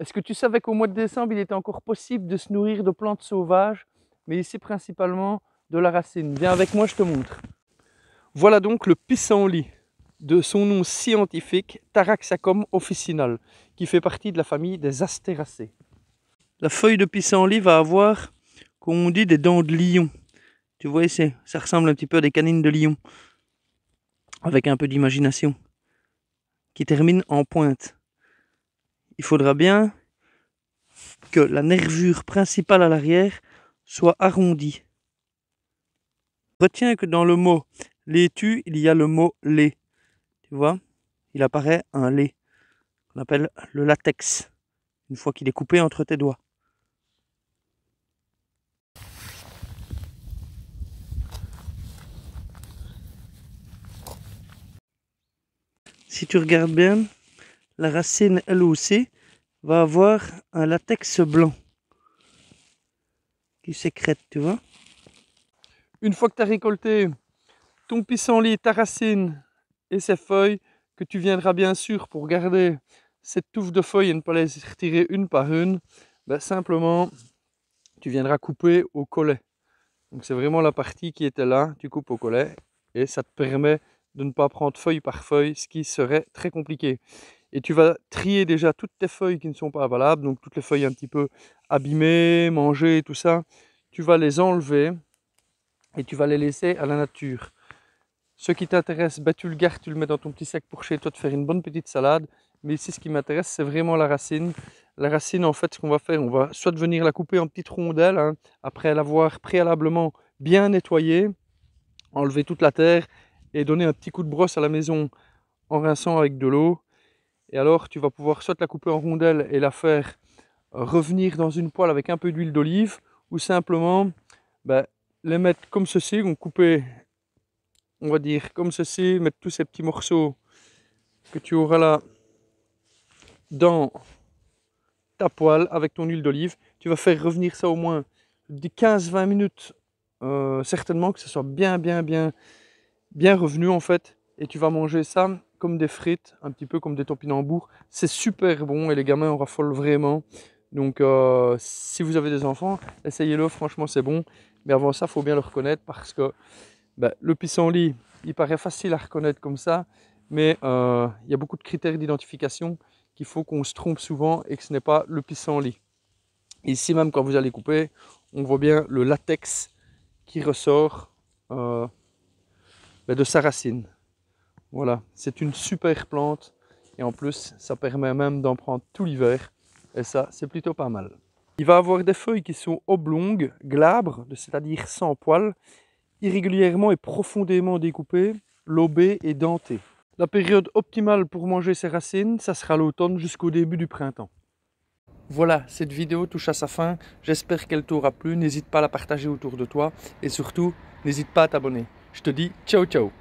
Est-ce que tu savais qu'au mois de décembre, il était encore possible de se nourrir de plantes sauvages, mais ici principalement de la racine Viens avec moi, je te montre. Voilà donc le pissenlit, de son nom scientifique Taraxacum officinal, qui fait partie de la famille des Astéracées. La feuille de pissenlit va avoir, comme on dit, des dents de lion. Tu vois ça ressemble un petit peu à des canines de lion, avec un peu d'imagination, qui terminent en pointe il faudra bien que la nervure principale à l'arrière soit arrondie. Retiens que dans le mot laitue, il y a le mot lait. Tu vois Il apparaît un lait qu'on appelle le latex, une fois qu'il est coupé entre tes doigts. Si tu regardes bien, la racine elle aussi va avoir un latex blanc qui sécrète, tu vois. Une fois que tu as récolté ton pissenlit, ta racine et ses feuilles, que tu viendras bien sûr pour garder cette touffe de feuilles et ne pas les retirer une par une, bah, simplement tu viendras couper au collet. Donc c'est vraiment la partie qui était là, tu coupes au collet et ça te permet de ne pas prendre feuille par feuille, ce qui serait très compliqué et tu vas trier déjà toutes tes feuilles qui ne sont pas valables, donc toutes les feuilles un petit peu abîmées, mangées, tout ça, tu vas les enlever et tu vas les laisser à la nature. Ce qui t'intéresse, bah, tu le gardes, tu le mets dans ton petit sac pour chez toi de faire une bonne petite salade. Mais ici, ce qui m'intéresse, c'est vraiment la racine. La racine, en fait, ce qu'on va faire, on va soit venir la couper en petites rondelles, hein, après l'avoir préalablement bien nettoyée, enlever toute la terre et donner un petit coup de brosse à la maison en rinçant avec de l'eau. Et alors, tu vas pouvoir soit la couper en rondelles et la faire euh, revenir dans une poêle avec un peu d'huile d'olive, ou simplement ben, les mettre comme ceci, donc couper, on va dire, comme ceci, mettre tous ces petits morceaux que tu auras là dans ta poêle avec ton huile d'olive. Tu vas faire revenir ça au moins 15-20 minutes, euh, certainement, que ce soit bien, bien, bien, bien revenu en fait. Et tu vas manger ça comme des frites, un petit peu comme des topinambours. C'est super bon et les gamins en raffolent vraiment. Donc euh, si vous avez des enfants, essayez-le, franchement c'est bon. Mais avant ça, faut bien le reconnaître parce que bah, le pissenlit, il paraît facile à reconnaître comme ça, mais euh, il y a beaucoup de critères d'identification qu'il faut qu'on se trompe souvent et que ce n'est pas le pissenlit. Ici même quand vous allez couper, on voit bien le latex qui ressort euh, bah, de sa racine. Voilà, c'est une super plante et en plus ça permet même d'en prendre tout l'hiver et ça c'est plutôt pas mal. Il va avoir des feuilles qui sont oblongues, glabres, c'est-à-dire sans poils, irrégulièrement et profondément découpées, lobées et dentées. La période optimale pour manger ses racines, ça sera l'automne jusqu'au début du printemps. Voilà, cette vidéo touche à sa fin. J'espère qu'elle t'aura plu. N'hésite pas à la partager autour de toi. Et surtout, n'hésite pas à t'abonner. Je te dis ciao ciao